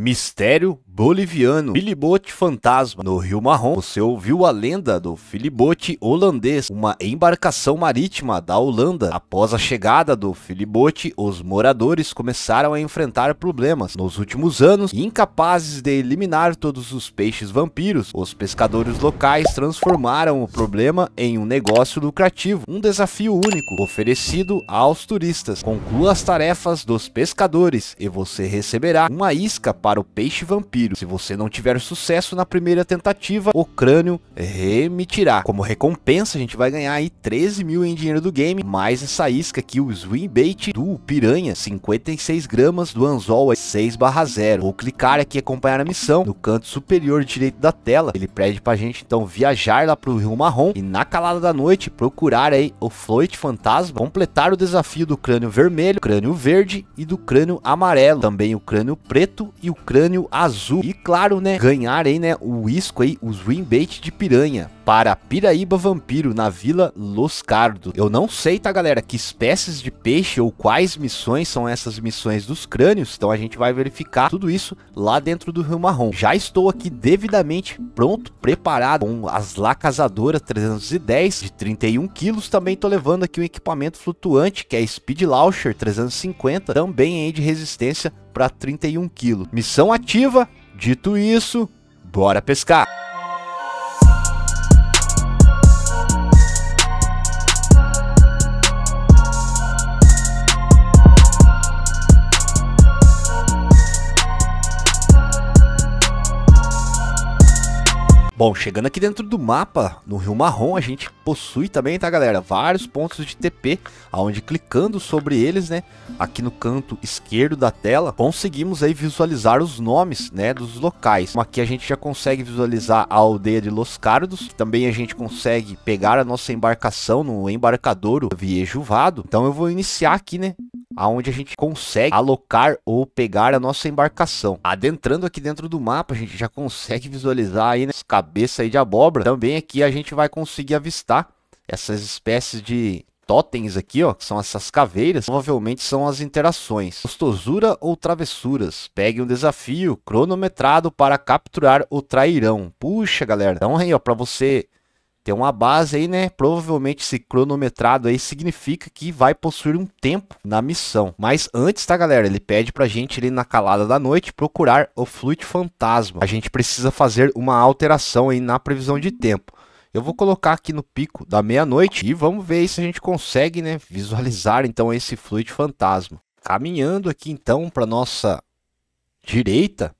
Mistério boliviano Filibote Fantasma. No Rio Marrom, você ouviu a lenda do Filibote holandês, uma embarcação marítima da Holanda. Após a chegada do Filibote, os moradores começaram a enfrentar problemas. Nos últimos anos, incapazes de eliminar todos os peixes vampiros, os pescadores locais transformaram o problema em um negócio lucrativo, um desafio único oferecido aos turistas. Conclua as tarefas dos pescadores e você receberá uma isca para o peixe vampiro tiro. Se você não tiver sucesso na primeira tentativa, o crânio remitirá. Como recompensa, a gente vai ganhar aí 13 mil em dinheiro do game, mais essa isca aqui, o Swim Bait do Piranha, 56 gramas do anzol é 6 0. Vou clicar aqui e acompanhar a missão. No canto superior direito da tela, ele pede pra gente então viajar lá pro Rio Marrom e na calada da noite procurar aí o Floyd Fantasma, completar o desafio do crânio vermelho, crânio verde e do crânio amarelo, também o crânio preto e o crânio azul azul. E claro, né, ganhar aí, né, o isco aí, os bait de piranha para Piraíba Vampiro na Vila Los Eu não sei, tá galera, que espécies de peixe ou quais missões são essas missões dos crânios, então a gente vai verificar tudo isso lá dentro do Rio Marrom. Já estou aqui devidamente pronto, preparado com as lacasadoras 310 de 31 quilos, também tô levando aqui um equipamento flutuante que é Speed Launcher 350, também aí de resistência para 31 quilos. Missão ativa, dito isso, bora pescar! Bom, chegando aqui dentro do mapa, no Rio Marrom, a gente possui também, tá galera, vários pontos de TP, aonde clicando sobre eles, né, aqui no canto esquerdo da tela, conseguimos aí visualizar os nomes, né, dos locais. Aqui a gente já consegue visualizar a aldeia de Los Cardos, também a gente consegue pegar a nossa embarcação no embarcadouro Viejuvado. Então eu vou iniciar aqui, né, aonde a gente consegue alocar ou pegar a nossa embarcação. Adentrando aqui dentro do mapa, a gente já consegue visualizar aí, né, os cabeça aí de abóbora. Também aqui a gente vai conseguir avistar essas espécies de totens aqui, ó, que são essas caveiras, provavelmente são as interações. Gostosura ou travessuras? Pegue um desafio cronometrado para capturar o trairão. Puxa, galera. Então aí, ó, para você tem uma base aí, né? Provavelmente esse cronometrado aí significa que vai possuir um tempo na missão. Mas antes, tá, galera? Ele pede pra gente ali na calada da noite procurar o fluido fantasma. A gente precisa fazer uma alteração aí na previsão de tempo. Eu vou colocar aqui no pico da meia-noite e vamos ver se a gente consegue, né, visualizar então esse fluido fantasma. Caminhando aqui então para nossa direita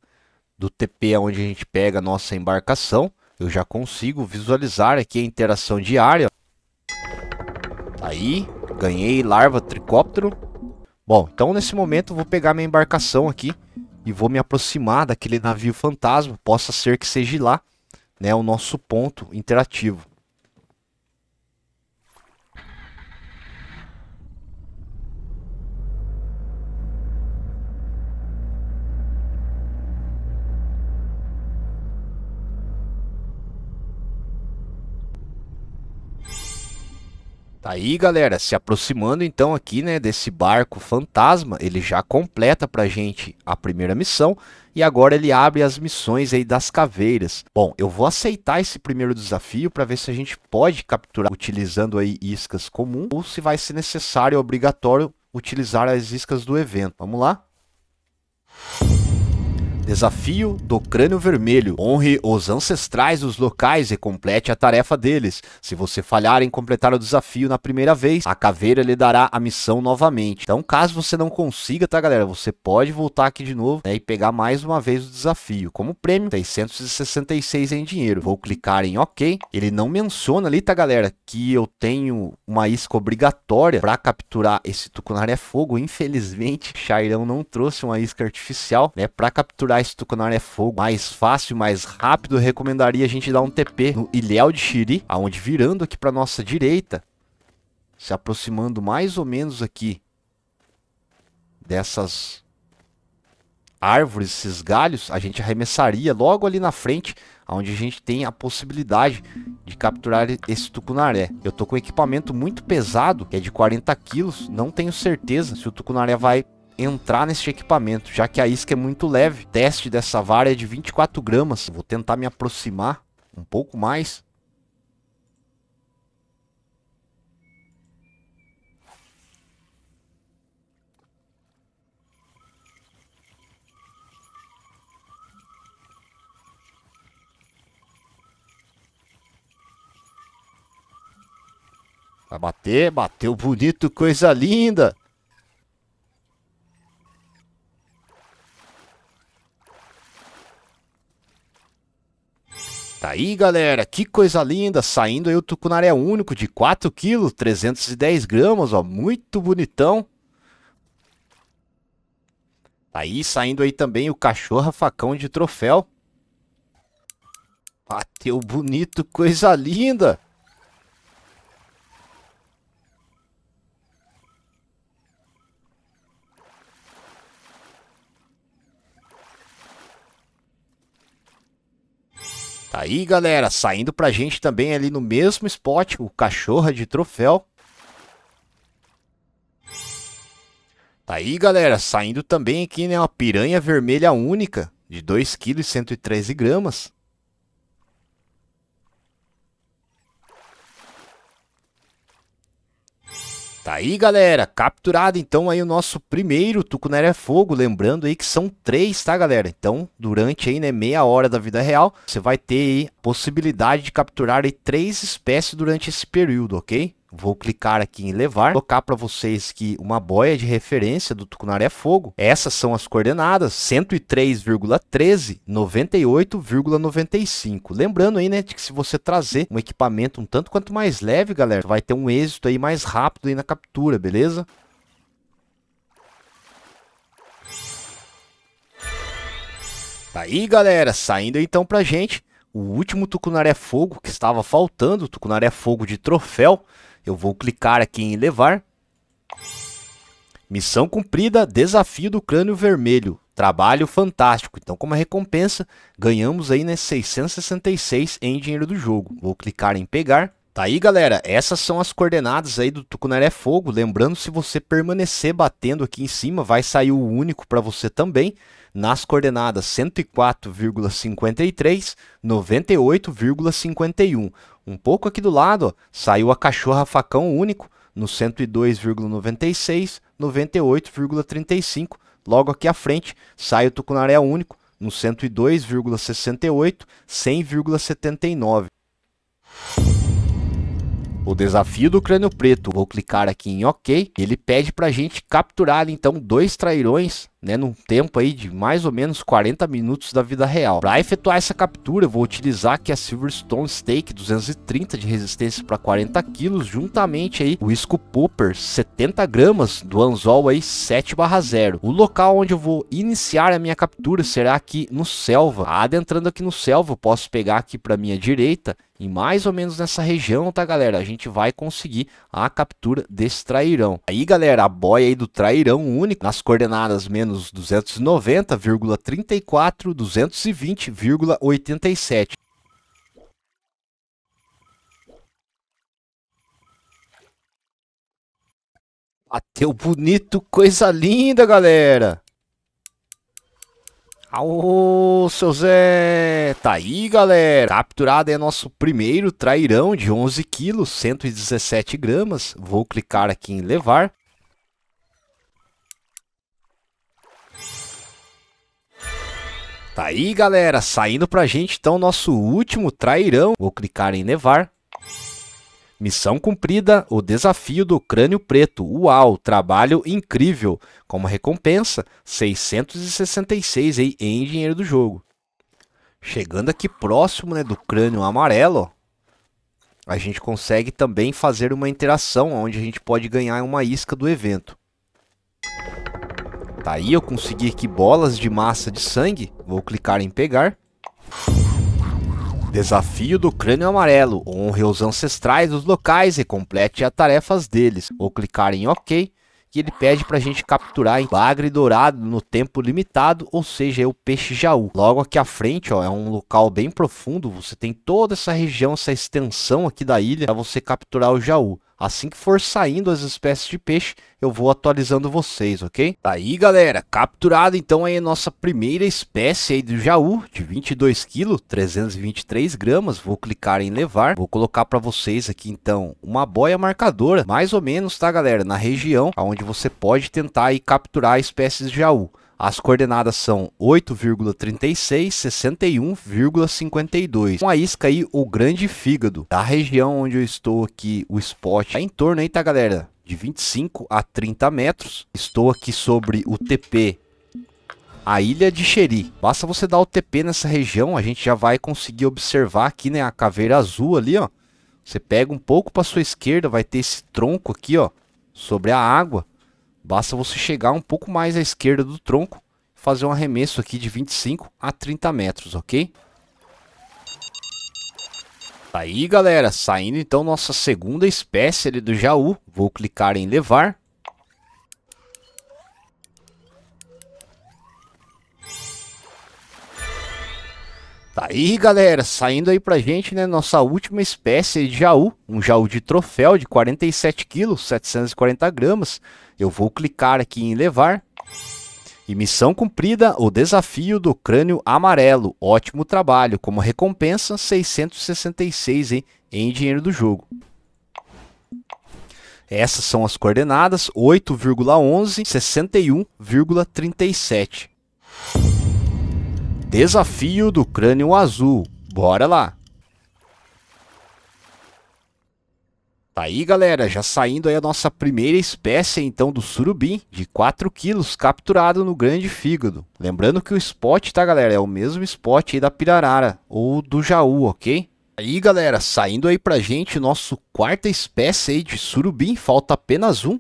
do TP onde a gente pega a nossa embarcação, eu já consigo visualizar aqui a interação diária. Aí, ganhei larva tricóptero. Bom, então nesse momento vou pegar minha embarcação aqui e vou me aproximar daquele navio fantasma. Possa ser que seja lá, né, o nosso ponto interativo. Tá aí, galera, se aproximando então aqui, né, desse barco fantasma, ele já completa pra gente a primeira missão e agora ele abre as missões aí das caveiras. Bom, eu vou aceitar esse primeiro desafio para ver se a gente pode capturar utilizando aí iscas comum ou se vai ser necessário, obrigatório, utilizar as iscas do evento. Vamos lá? Música Desafio do Crânio Vermelho. Honre os ancestrais dos locais e complete a tarefa deles. Se você falhar em completar o desafio na primeira vez, a caveira lhe dará a missão novamente. Então, caso você não consiga, tá, galera? Você pode voltar aqui de novo né, e pegar mais uma vez o desafio. Como prêmio, 666 em dinheiro. Vou clicar em OK. Ele não menciona ali, tá, galera, que eu tenho uma isca obrigatória para capturar esse tucunaré fogo. Infelizmente, Chairão não trouxe uma isca artificial, né, para capturar mais tucunaré é fogo, mais fácil, mais rápido, eu recomendaria a gente dar um TP no Ilhéu de Xiri, aonde virando aqui para nossa direita, se aproximando mais ou menos aqui dessas árvores, esses galhos, a gente arremessaria logo ali na frente, onde a gente tem a possibilidade de capturar esse tucunaré. Eu tô com um equipamento muito pesado, que é de 40 quilos, não tenho certeza se o tucunaré vai entrar nesse equipamento, já que a isca é muito leve. O teste dessa vara é de 24 gramas. Vou tentar me aproximar um pouco mais. Vai bater, bateu bonito, coisa linda. Tá aí, galera, que coisa linda, saindo aí o tucunaré único de 4 kg, 310 gramas, ó, muito bonitão. Tá aí saindo aí também o cachorro facão de troféu. Bateu bonito, coisa linda. Tá aí, galera, saindo pra gente também ali no mesmo spot, o cachorra de troféu. Tá aí, galera, saindo também aqui, né, uma piranha vermelha única de 2,113 kg. Tá aí, galera. Capturado então aí o nosso primeiro Tucunaré é Fogo. Lembrando aí que são três, tá, galera? Então, durante aí, né, meia hora da vida real, você vai ter aí possibilidade de capturar aí três espécies durante esse período, ok? Vou clicar aqui em levar, colocar para vocês que uma boia de referência do Tucunaré é Fogo, essas são as coordenadas, 103,13, 98,95. Lembrando aí, né, que se você trazer um equipamento um tanto quanto mais leve, galera, vai ter um êxito aí mais rápido aí na captura, beleza? Tá aí, galera, saindo então pra gente o último Tucunaré Fogo que estava faltando, Tucunaré Fogo de troféu. Eu vou clicar aqui em levar. Missão cumprida, desafio do crânio vermelho. Trabalho fantástico. Então, como recompensa, ganhamos aí né, 666 em dinheiro do jogo. Vou clicar em pegar. Tá aí, galera. Essas são as coordenadas aí do Tucunaré Fogo. Lembrando, se você permanecer batendo aqui em cima, vai sair o único para você também nas coordenadas 104,53, 98,51. Um pouco aqui do lado, ó, saiu a cachorra facão único no 102,96, 98,35. Logo aqui à frente, sai o tucunaré único no 102,68, 100,79. O desafio do crânio preto, vou clicar aqui em OK, ele pede para a gente capturar então dois trairões né, num tempo aí de mais ou menos 40 minutos da vida real. Para efetuar essa captura, eu vou utilizar aqui a Silverstone Stake 230 de resistência para 40 kg, juntamente aí o isco Popper 70 gramas do anzol aí 7/0. O local onde eu vou iniciar a minha captura será aqui no selva. Adentrando aqui no selva, eu posso pegar aqui para minha direita e mais ou menos nessa região, tá, galera? A gente vai conseguir a captura desse trairão. Aí, galera, a boia aí do trairão único nas coordenadas menos menos 290,34, 220,87. Bateu bonito, coisa linda, galera. Aô, seu Zé! Tá aí, galera! Tá capturado é nosso primeiro trairão de 11 quilos, 117 gramas. Vou clicar aqui em levar. Tá aí, galera, saindo pra gente então nosso último trairão. Vou clicar em nevar. Missão cumprida, o desafio do crânio preto. Uau, trabalho incrível. Como recompensa, 666 aí, em dinheiro do jogo. Chegando aqui próximo né, do crânio amarelo, a gente consegue também fazer uma interação onde a gente pode ganhar uma isca do evento. Tá aí, eu consegui aqui bolas de massa de sangue. Vou clicar em pegar. Desafio do crânio amarelo. Honre os ancestrais dos locais e complete as tarefas deles. Vou clicar em OK. Que ele pede pra gente capturar em bagre dourado no tempo limitado, ou seja, é o peixe jaú. Logo aqui à frente, ó, é um local bem profundo. Você tem toda essa região, essa extensão aqui da ilha, pra você capturar o jaú. Assim que for saindo as espécies de peixe, eu vou atualizando vocês, ok? Tá aí, galera. capturada então aí a nossa primeira espécie aí do jaú, de 22 kg, 323 gramas. Vou clicar em levar. Vou colocar para vocês aqui então uma boia marcadora, mais ou menos, tá, galera? Na região onde você pode tentar aí capturar espécies de jaú. As coordenadas são 8,36, 61,52. Com a isca aí, o grande fígado da região onde eu estou aqui, o spot, é em torno aí, tá galera? De 25 a 30 metros. Estou aqui sobre o TP a ilha de Xeri. Basta você dar o TP nessa região, a gente já vai conseguir observar aqui, né, a caveira azul ali, ó. Você pega um pouco para sua esquerda, vai ter esse tronco aqui, ó, sobre a água. Basta você chegar um pouco mais à esquerda do tronco, fazer um arremesso aqui de 25 a 30 metros, ok? Tá aí, galera, saindo então nossa segunda espécie ali do Jaú. Vou clicar em levar. Tá aí, galera, saindo aí pra gente, né, nossa última espécie de jaú, um jaú de troféu de 47 kg, 740 gramas. Eu vou clicar aqui em levar. E missão cumprida, o desafio do crânio amarelo. Ótimo trabalho, como recompensa 666 hein, em dinheiro do jogo. Essas são as coordenadas 8,11, 61,37. Desafio do Crânio Azul. Bora lá! Tá aí, galera, já saindo aí a nossa primeira espécie então do surubim, de 4 quilos, capturado no grande fígado. Lembrando que o spot, tá, galera, é o mesmo spot aí da pirarara, ou do jaú, ok? Aí, galera, saindo aí pra gente nosso quarta espécie aí de surubim, falta apenas um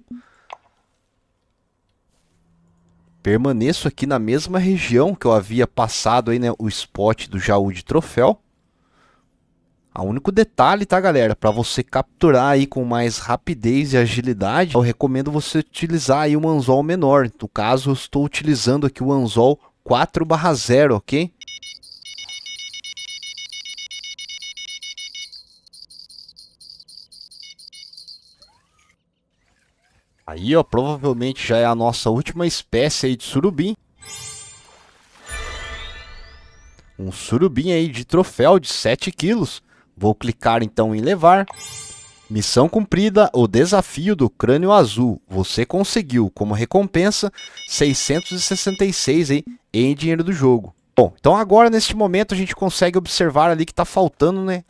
permaneço aqui na mesma região que eu havia passado aí, né, o spot do Jaú de troféu. O único detalhe, tá, galera, para você capturar aí com mais rapidez e agilidade, eu recomendo você utilizar aí um anzol menor. No caso, eu estou utilizando aqui o anzol 4/0, OK? Aí, ó, provavelmente já é a nossa última espécie aí de surubim. Um surubim aí de troféu de 7 quilos. Vou clicar então em levar. Missão cumprida, o desafio do crânio azul. Você conseguiu, como recompensa, 666 aí em dinheiro do jogo. Bom, então agora neste momento a gente consegue observar ali que está faltando, né?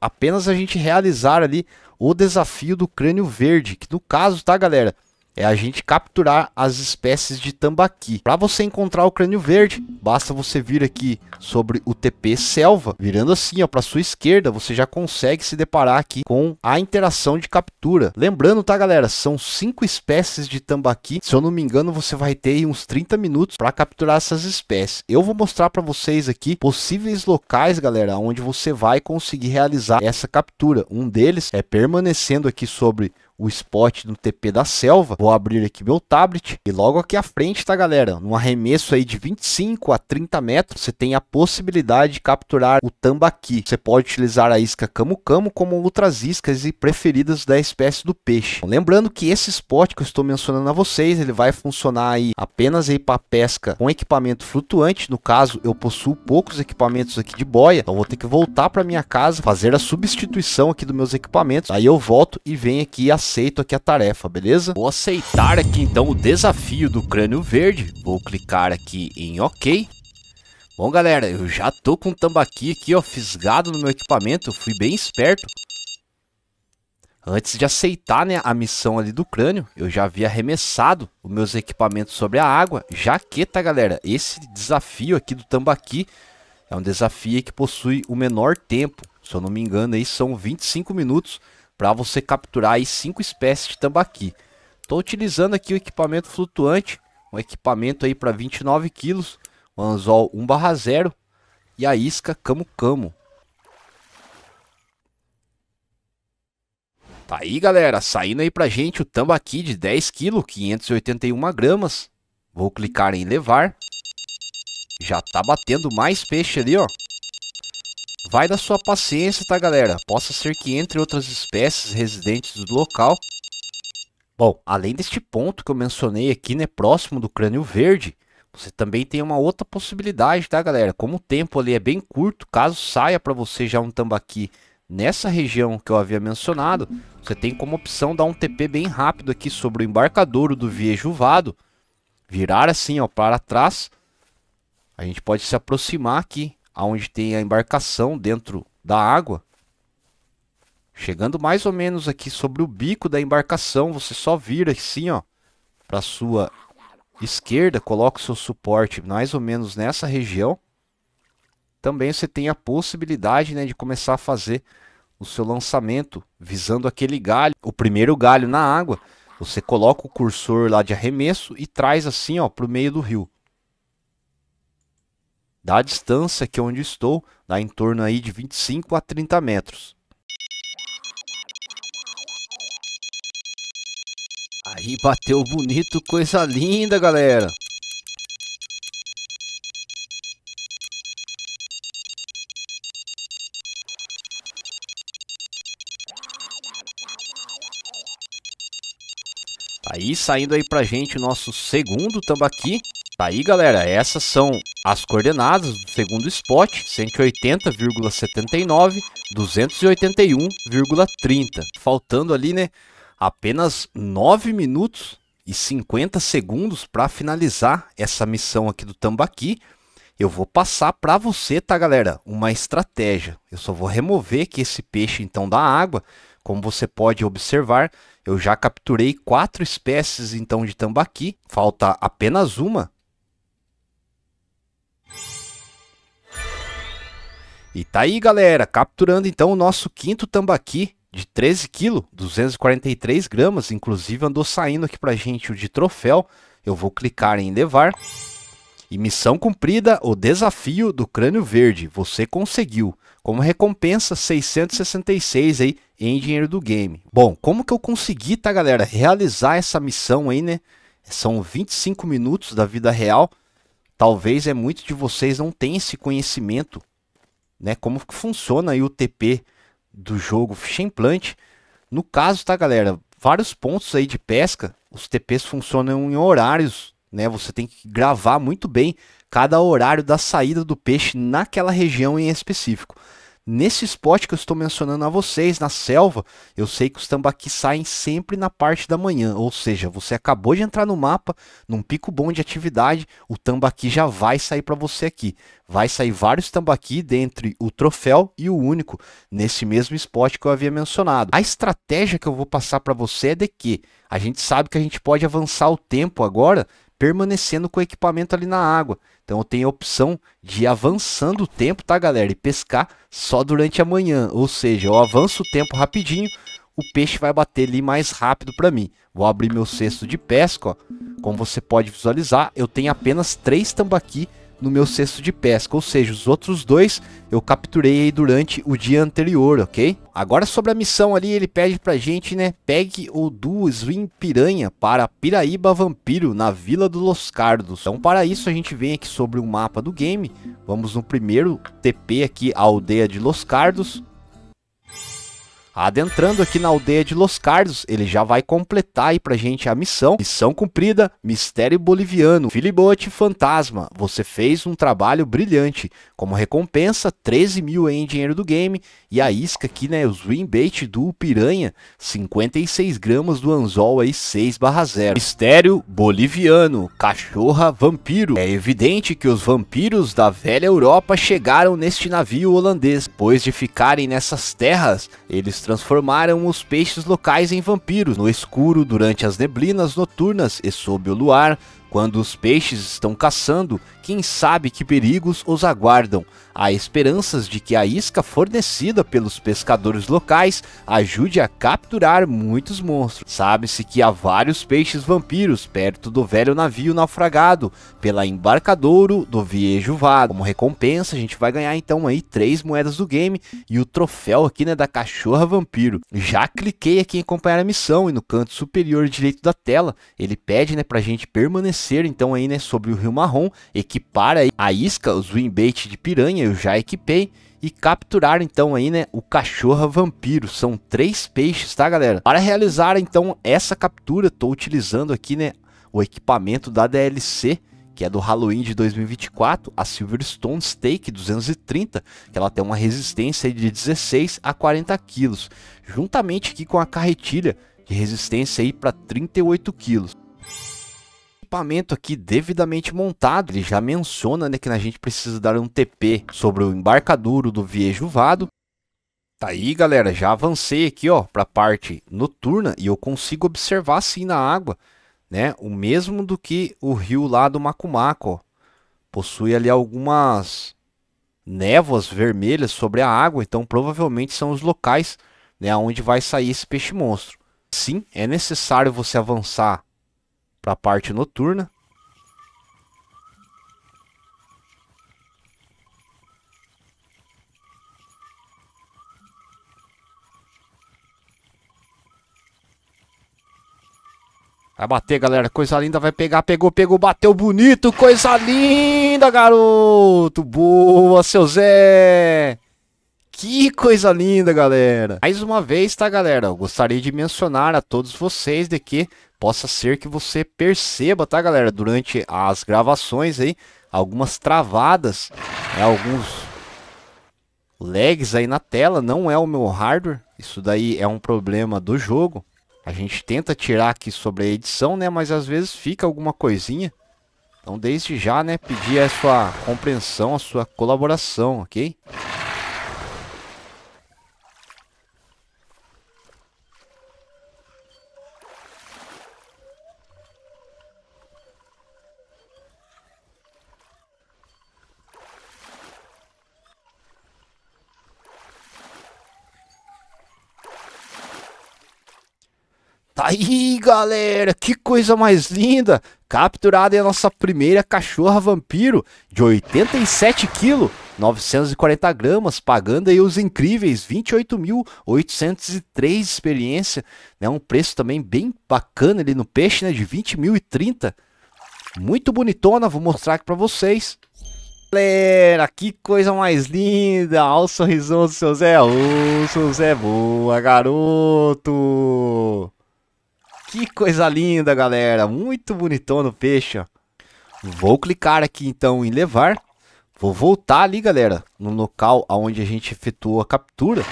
apenas a gente realizar ali o desafio do crânio verde, que no caso, tá galera, é a gente capturar as espécies de tambaqui. Para você encontrar o crânio verde, basta você vir aqui sobre o TP Selva, virando assim para sua esquerda, você já consegue se deparar aqui com a interação de captura. Lembrando, tá galera, são cinco espécies de tambaqui. Se eu não me engano, você vai ter uns 30 minutos para capturar essas espécies. Eu vou mostrar para vocês aqui possíveis locais, galera, onde você vai conseguir realizar essa captura. Um deles é permanecendo aqui sobre o spot no TP da selva. Vou abrir aqui meu tablet e logo aqui à frente, tá galera? Num arremesso aí de 25 a 30 metros, você tem a possibilidade de capturar o tambaqui. Você pode utilizar a isca camu-camu como outras iscas e preferidas da espécie do peixe. Lembrando que esse spot que eu estou mencionando a vocês, ele vai funcionar aí apenas aí para pesca com equipamento flutuante. No caso, eu possuo poucos equipamentos aqui de boia, então vou ter que voltar para minha casa, fazer a substituição aqui dos meus equipamentos. Aí eu volto e venho aqui a aceito aqui a tarefa, beleza? Vou aceitar aqui então o desafio do crânio verde. Vou clicar aqui em OK. Bom, galera, eu já tô com o tambaqui aqui, ó, fisgado no meu equipamento. Eu fui bem esperto. Antes de aceitar né, a missão ali do crânio, eu já havia arremessado os meus equipamentos sobre a água. Jaqueta, tá, galera, esse desafio aqui do tambaqui é um desafio que possui o menor tempo. Se eu não me engano, aí são 25 minutos para você capturar aí cinco espécies de tambaqui. Estou utilizando aqui o equipamento flutuante, um equipamento aí para 29 quilos, um anzol 1/0 e a isca camo camo. Tá aí, galera, saindo aí para gente o tambaqui de 10 kg, 581 gramas. Vou clicar em levar. Já tá batendo mais peixe ali, ó. Vai da sua paciência, tá galera? Possa ser que entre outras espécies residentes do local. Bom, além deste ponto que eu mencionei aqui, né, próximo do crânio verde, você também tem uma outra possibilidade, tá galera? Como o tempo ali é bem curto, caso saia para você já um tambaqui nessa região que eu havia mencionado, você tem como opção dar um TP bem rápido aqui sobre o embarcadouro do Viejuvado, virar assim ó, para trás, a gente pode se aproximar aqui onde tem a embarcação dentro da água. Chegando mais ou menos aqui sobre o bico da embarcação, você só vira assim, ó, para sua esquerda, coloca o seu suporte mais ou menos nessa região. Também você tem a possibilidade, né, de começar a fazer o seu lançamento visando aquele galho, o primeiro galho na água. Você coloca o cursor lá de arremesso e traz assim, ó, para o meio do rio da distância que é onde estou, dá em torno aí de 25 a 30 metros. Aí bateu bonito, coisa linda, galera. Aí saindo aí pra gente o nosso segundo tambaqui. Tá aí, galera, essas são as coordenadas do segundo spot, 180,79, 281,30, faltando ali, né, apenas 9 minutos e 50 segundos para finalizar essa missão aqui do Tambaqui. Eu vou passar para você, tá, galera, uma estratégia. Eu só vou remover aqui esse peixe então da água. Como você pode observar, eu já capturei quatro espécies então de tambaqui. Falta apenas uma E tá aí, galera, capturando então o nosso quinto tambaqui de 13 kg, 243 gramas, inclusive andou saindo aqui pra gente o de troféu. Eu vou clicar em levar. E missão cumprida, o desafio do crânio verde, você conseguiu. Como recompensa, 666 aí em dinheiro do game. Bom, como que eu consegui, tá galera, realizar essa missão aí, né? São 25 minutos da vida real. Talvez é muito de vocês não tenham esse conhecimento né? Como que funciona aí o TP do jogo Fish and Plant. No caso, tá, galera? Vários pontos aí de pesca, os TPs funcionam em horários, né? Você tem que gravar muito bem cada horário da saída do peixe naquela região em específico. Nesse spot que eu estou mencionando a vocês, na selva, eu sei que os tambaqui saem sempre na parte da manhã, ou seja, você acabou de entrar no mapa, num pico bom de atividade, o tambaqui já vai sair para você aqui. Vai sair vários tambaqui dentre o troféu e o único, nesse mesmo spot que eu havia mencionado. A estratégia que eu vou passar para você é de que a gente sabe que a gente pode avançar o tempo agora permanecendo com o equipamento ali na água. Então eu tenho a opção de ir avançando o tempo, tá galera? E pescar só durante a manhã. Ou seja, eu avanço o tempo rapidinho, o peixe vai bater ali mais rápido para mim. Vou abrir meu cesto de pesca, ó. Como você pode visualizar, eu tenho apenas três tambaqui no meu cesto de pesca, ou seja, os outros dois eu capturei durante o dia anterior, ok? Agora sobre a missão ali, ele pede pra gente, né, pegue o duo Swim Piranha para Piraíba Vampiro, na Vila dos Cardos. Então para isso a gente vem aqui sobre o mapa do game, vamos no primeiro TP aqui, a aldeia de Los Cardos. Adentrando aqui na aldeia de Los Cardos, ele já vai completar aí pra gente a missão. Missão cumprida, mistério boliviano, filibote fantasma. Você fez um trabalho brilhante. Como recompensa, 13 mil em dinheiro do game. E a isca aqui, né, swim bait do piranha, 56 gramas do anzol aí 6 barra 0. Mistério boliviano, cachorra vampiro. É evidente que os vampiros da velha Europa chegaram neste navio holandês. Depois de ficarem nessas terras, eles transformaram os peixes locais em vampiros no escuro durante as neblinas noturnas e sob o luar, quando os peixes estão caçando, quem sabe que perigos os aguardam? Há esperanças de que a isca fornecida pelos pescadores locais ajude a capturar muitos monstros. Sabe-se que há vários peixes vampiros perto do velho navio naufragado pela embarcadouro do Viejo vago. Como recompensa, a gente vai ganhar então aí três moedas do game e o troféu aqui né, da cachorra vampiro. Já cliquei aqui em acompanhar a missão e no canto superior direito da tela ele pede né, para a gente permanecer esclarecer então aí, né, sobre o rio marrom, equipar a isca, swim bait de piranha, eu já equipei, e capturar então aí, né, o cachorro vampiro. São três peixes, tá, galera? Para realizar então essa captura, estou utilizando aqui, né, o equipamento da DLC, que é do Halloween de 2024, a Silverstone steak 230, que ela tem uma resistência de 16 a 40 quilos, juntamente aqui com a carretilha de resistência aí para 38 quilos equipamento aqui devidamente montado, ele já menciona né, que a gente precisa dar um TP sobre o embarcaduro do Viejuvado. Tá aí, galera, já avancei aqui, ó, para a parte noturna e eu consigo observar assim na água, né, o mesmo do que o rio lá do Macumaco, Possui ali algumas névoas vermelhas sobre a água, então provavelmente são os locais né, onde vai sair esse peixe monstro. Sim, é necessário você avançar para a parte noturna. Vai bater, galera. Coisa linda. Vai pegar. Pegou, pegou. Bateu bonito. Coisa linda, garoto. Boa, seu Zé. Que coisa linda, galera! Mais uma vez, tá, galera? Eu gostaria de mencionar a todos vocês de que possa ser que você perceba, tá, galera? Durante as gravações aí, algumas travadas, né? alguns lags aí na tela. Não é o meu hardware, isso daí é um problema do jogo. A gente tenta tirar aqui sobre a edição, né? Mas às vezes fica alguma coisinha. Então, desde já, né? Pedir a sua compreensão, a sua colaboração, ok? Tá aí, galera, que coisa mais linda! Capturada é a nossa primeira cachorra vampiro de 87 kg, 940 gramas, pagando aí os incríveis 28.803 experiência, né? Um preço também bem bacana ali no peixe, né? De 20.030. Muito bonitona, vou mostrar aqui para vocês. Galera, que coisa mais linda! Olha o sorrisão do seu Zé! Ô, seu Zé, boa, garoto! Que coisa linda, galera. Muito bonitão no peixe, ó. Vou clicar aqui, então, em levar. Vou voltar ali, galera, no local onde a gente efetuou a captura.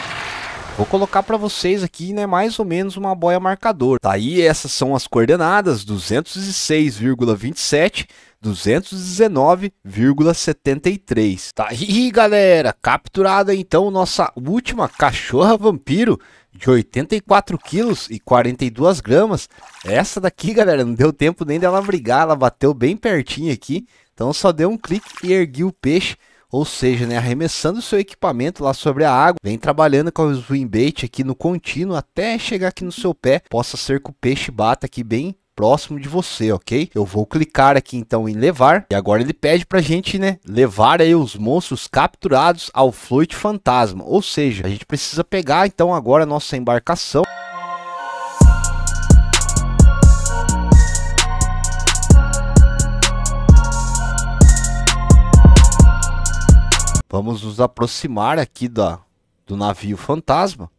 Vou colocar para vocês aqui, né, mais ou menos uma boia marcador. Tá aí, essas são as coordenadas 206,27, 219,73. Tá aí, galera, capturada então nossa última cachorra vampiro de 84 quilos e 42 gramas. Essa daqui, galera, não deu tempo nem dela brigar, ela bateu bem pertinho aqui. Então só deu um clique e erguiu o peixe, ou seja, né, arremessando seu equipamento lá sobre a água. Vem trabalhando com o swim bait aqui no contínuo até chegar aqui no seu pé. Possa ser que o peixe bata aqui bem próximo de você, ok? Eu vou clicar aqui então em levar e agora ele pede pra gente, né, levar aí os monstros capturados ao Float Fantasma, ou seja, a gente precisa pegar então agora a nossa embarcação Vamos nos aproximar aqui da, do navio fantasma.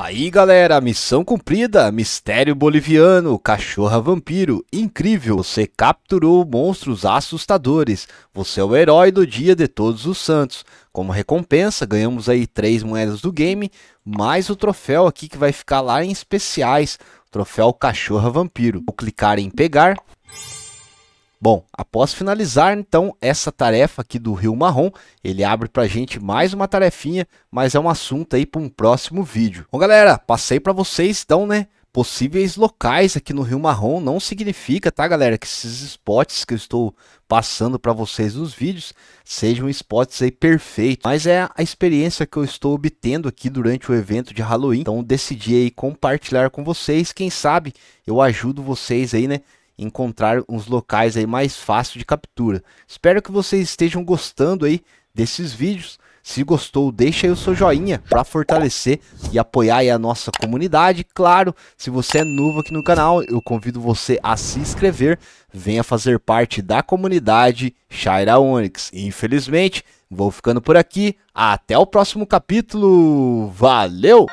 Tá aí, galera, missão cumprida, mistério boliviano, cachorra vampiro, incrível, você capturou monstros assustadores, você é o herói do dia de todos os santos. Como recompensa, ganhamos aí três moedas do game, mais o troféu aqui que vai ficar lá em especiais, troféu cachorra vampiro. Vou clicar em pegar, Bom, após finalizar então essa tarefa aqui do Rio Marrom, ele abre para gente mais uma tarefinha, mas é um assunto aí para um próximo vídeo. Bom galera, passei para vocês então, né? Possíveis locais aqui no Rio Marrom não significa, tá galera, que esses spots que eu estou passando para vocês nos vídeos sejam spots aí perfeitos, mas é a experiência que eu estou obtendo aqui durante o evento de Halloween, então decidi aí compartilhar com vocês, quem sabe eu ajudo vocês aí, né, encontrar uns locais aí mais fácil de captura. Espero que vocês estejam gostando aí desses vídeos. Se gostou, deixa aí o seu joinha para fortalecer e apoiar a nossa comunidade. Claro, se você é novo aqui no canal, eu convido você a se inscrever, venha fazer parte da comunidade Shaira Onyx. Infelizmente, vou ficando por aqui. Até o próximo capítulo. Valeu!